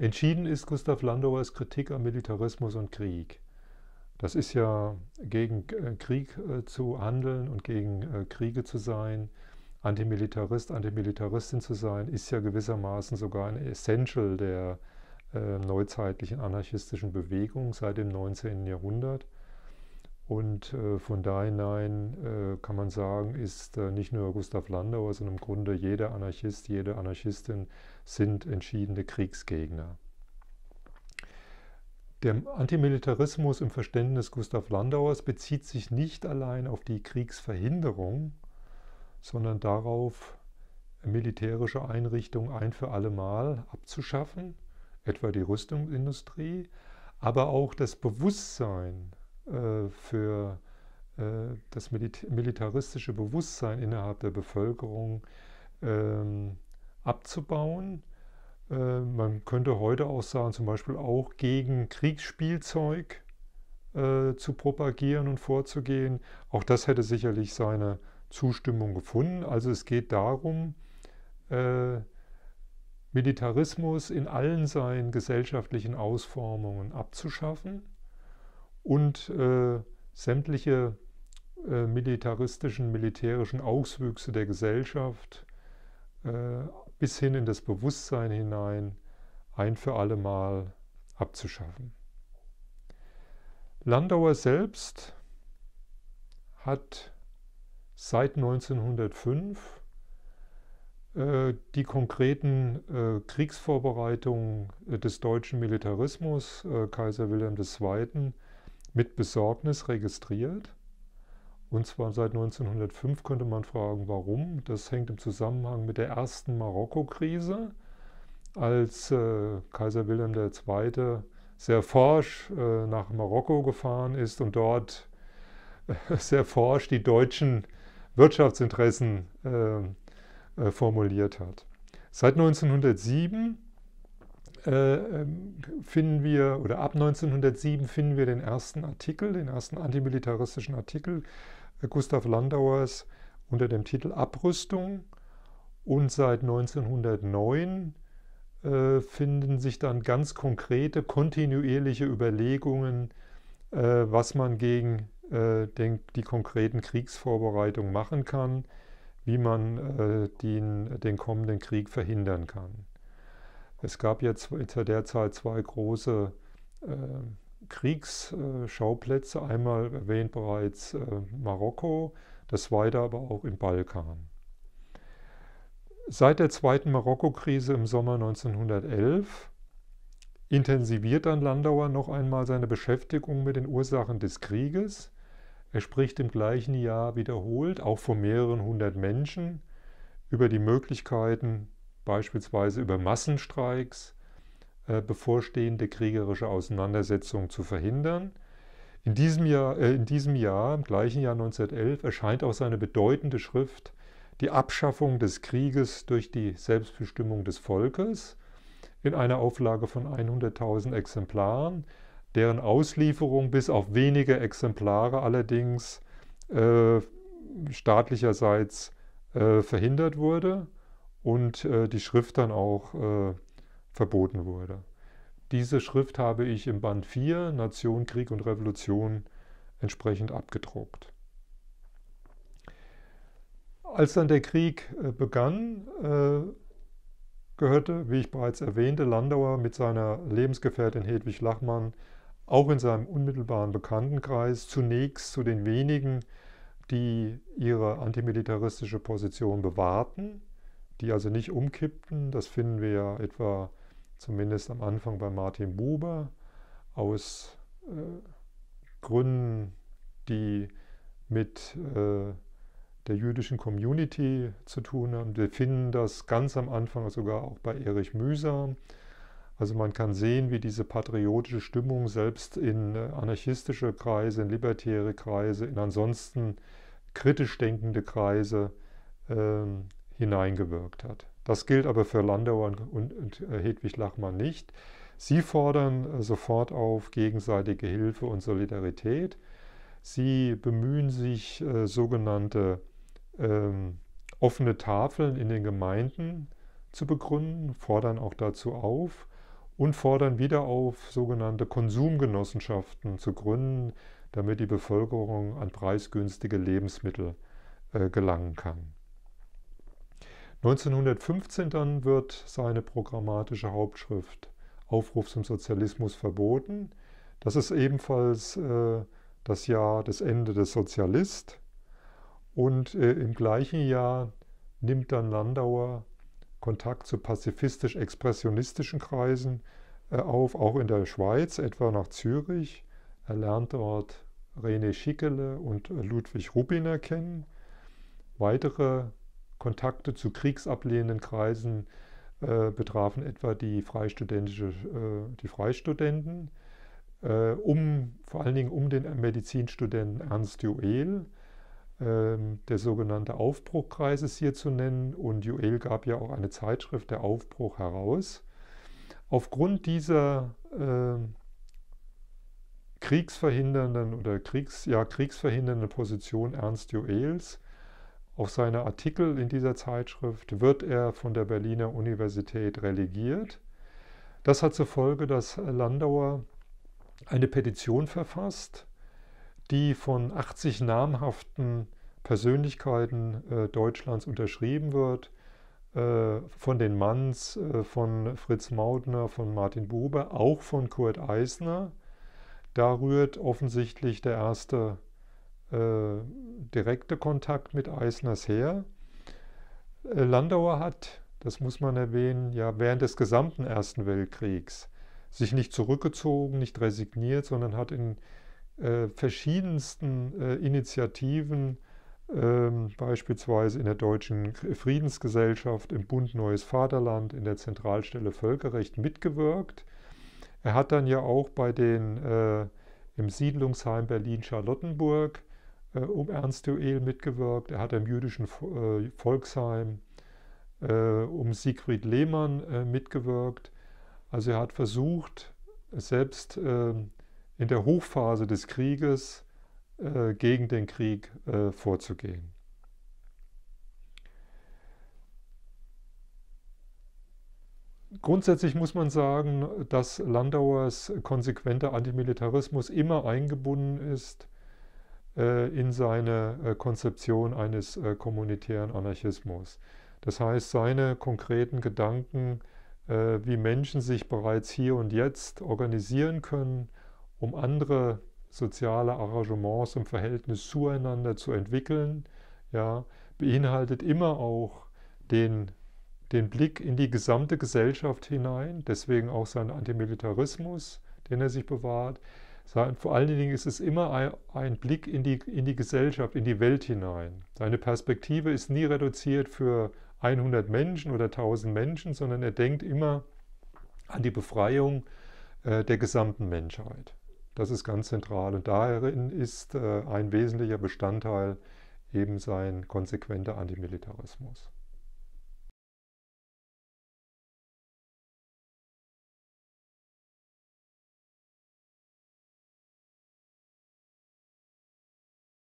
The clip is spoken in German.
Entschieden ist Gustav Landauers Kritik am Militarismus und Krieg. Das ist ja gegen äh, Krieg äh, zu handeln und gegen äh, Kriege zu sein, Antimilitarist, Antimilitaristin zu sein, ist ja gewissermaßen sogar ein Essential der neuzeitlichen anarchistischen Bewegung seit dem 19. Jahrhundert. Und äh, von da hinein äh, kann man sagen, ist äh, nicht nur Gustav Landauer, sondern im Grunde jeder Anarchist, jede Anarchistin sind entschiedene Kriegsgegner. Der Antimilitarismus im Verständnis Gustav Landauers bezieht sich nicht allein auf die Kriegsverhinderung, sondern darauf, militärische Einrichtungen ein für allemal abzuschaffen, etwa die Rüstungsindustrie, aber auch das Bewusstsein äh, für äh, das militaristische Bewusstsein innerhalb der Bevölkerung ähm, abzubauen. Äh, man könnte heute auch sagen, zum Beispiel auch gegen Kriegsspielzeug zu propagieren und vorzugehen. Auch das hätte sicherlich seine Zustimmung gefunden. Also es geht darum, Militarismus in allen seinen gesellschaftlichen Ausformungen abzuschaffen und äh, sämtliche äh, militaristischen, militärischen Auswüchse der Gesellschaft äh, bis hin in das Bewusstsein hinein ein für alle Mal abzuschaffen. Landauer selbst hat seit 1905 äh, die konkreten äh, Kriegsvorbereitungen äh, des deutschen Militarismus, äh, Kaiser Wilhelm II., mit Besorgnis registriert. Und zwar seit 1905 könnte man fragen, warum. Das hängt im Zusammenhang mit der ersten Marokko-Krise, als äh, Kaiser Wilhelm II. sehr forsch äh, nach Marokko gefahren ist und dort äh, sehr forsch die deutschen Wirtschaftsinteressen äh, äh, formuliert hat. Seit 1907 äh, ähm, finden wir, oder ab 1907 finden wir den ersten Artikel, den ersten antimilitaristischen Artikel äh, Gustav Landauers unter dem Titel Abrüstung. Und seit 1909 äh, finden sich dann ganz konkrete, kontinuierliche Überlegungen, äh, was man gegen äh, den, die konkreten Kriegsvorbereitungen machen kann, wie man äh, den, den kommenden Krieg verhindern kann. Es gab ja zu der Zeit zwei große äh, Kriegsschauplätze. Einmal erwähnt bereits äh, Marokko, das zweite aber auch im Balkan. Seit der zweiten Marokko-Krise im Sommer 1911 intensiviert dann Landauer noch einmal seine Beschäftigung mit den Ursachen des Krieges. Er spricht im gleichen Jahr wiederholt, auch vor mehreren hundert Menschen, über die Möglichkeiten beispielsweise über Massenstreiks äh, bevorstehende kriegerische Auseinandersetzungen zu verhindern. In diesem, Jahr, äh, in diesem Jahr, im gleichen Jahr 1911, erscheint auch seine bedeutende Schrift Die Abschaffung des Krieges durch die Selbstbestimmung des Volkes in einer Auflage von 100.000 Exemplaren, deren Auslieferung bis auf wenige Exemplare allerdings äh, staatlicherseits äh, verhindert wurde und äh, die Schrift dann auch äh, verboten wurde. Diese Schrift habe ich im Band 4 Nation, Krieg und Revolution entsprechend abgedruckt. Als dann der Krieg äh, begann, äh, gehörte, wie ich bereits erwähnte, Landauer mit seiner Lebensgefährtin Hedwig Lachmann auch in seinem unmittelbaren Bekanntenkreis zunächst zu den wenigen, die ihre antimilitaristische Position bewahrten die also nicht umkippten. Das finden wir ja etwa zumindest am Anfang bei Martin Buber aus äh, Gründen, die mit äh, der jüdischen Community zu tun haben. Wir finden das ganz am Anfang sogar auch bei Erich Mühsam. Also man kann sehen, wie diese patriotische Stimmung selbst in äh, anarchistische Kreise, in libertäre Kreise, in ansonsten kritisch denkende Kreise ähm, hineingewirkt hat. Das gilt aber für Landauer und, äh, Hedwig Lachmann nicht. Sie fordern äh, sofort auf gegenseitige Hilfe und Solidarität. Sie bemühen sich, äh, sogenannte ähm, offene Tafeln in den Gemeinden zu begründen, fordern auch dazu auf und fordern wieder auf, sogenannte Konsumgenossenschaften zu gründen, damit die Bevölkerung an preisgünstige Lebensmittel äh, gelangen kann. 1915 dann wird seine programmatische Hauptschrift Aufruf zum Sozialismus verboten. Das ist ebenfalls äh, das Jahr des Ende des Sozialist. Und äh, im gleichen Jahr nimmt dann Landauer Kontakt zu pazifistisch-expressionistischen Kreisen äh, auf, auch in der Schweiz, etwa nach Zürich. Er lernt dort René Schickele und äh, Ludwig Rubiner kennen. Weitere Kontakte zu kriegsablehnenden Kreisen äh, betrafen etwa die, Freistudentische, äh, die Freistudenten, äh, um, vor allen Dingen um den Medizinstudenten Ernst Joel. Ähm, der sogenannte Aufbruchkreis ist hier zu nennen und Joel gab ja auch eine Zeitschrift der Aufbruch heraus. Aufgrund dieser ähm, kriegsverhindernden oder Kriegs, ja, kriegsverhindernden Position Ernst Joels auf seine Artikel in dieser Zeitschrift wird er von der Berliner Universität relegiert. Das hat zur Folge, dass Landauer eine Petition verfasst, die von 80 namhaften Persönlichkeiten äh, Deutschlands unterschrieben wird, äh, von den Manns, äh, von Fritz Maudner, von Martin Buber, auch von Kurt Eisner. Da rührt offensichtlich der erste äh, direkte Kontakt mit Eisners Heer. Äh, Landauer hat, das muss man erwähnen, ja während des gesamten Ersten Weltkriegs sich nicht zurückgezogen, nicht resigniert, sondern hat in äh, verschiedensten äh, Initiativen, ähm, beispielsweise in der Deutschen Friedensgesellschaft, im Bund Neues Vaterland, in der Zentralstelle Völkerrecht mitgewirkt. Er hat dann ja auch bei den äh, im Siedlungsheim Berlin-Charlottenburg äh, um Ernst Duell mitgewirkt. Er hat im jüdischen äh, Volksheim äh, um Siegfried Lehmann mitgewirkt. Also er hat versucht, selbst ähm, in der Hochphase des Krieges gegen den Krieg vorzugehen. Grundsätzlich muss man sagen, dass Landauers konsequenter Antimilitarismus immer eingebunden ist äh, in seine äh, Konzeption eines äh, kommunitären Anarchismus. Das heißt, seine konkreten Gedanken, wie Menschen sich bereits hier und jetzt organisieren können, um andere soziale Arrangements im Verhältnis zueinander zu entwickeln, ja, beinhaltet immer auch den, den Blick in die gesamte Gesellschaft hinein, deswegen auch sein Antimilitarismus, den er sich bewahrt, vor allen Dingen ist es immer ein Blick in die, in die Gesellschaft, in die Welt hinein. Seine Perspektive ist nie reduziert für 100 Menschen oder 1000 Menschen, sondern er denkt immer an die Befreiung äh, der gesamten Menschheit. Das ist ganz zentral und darin ist äh, ein wesentlicher Bestandteil eben sein konsequenter Antimilitarismus.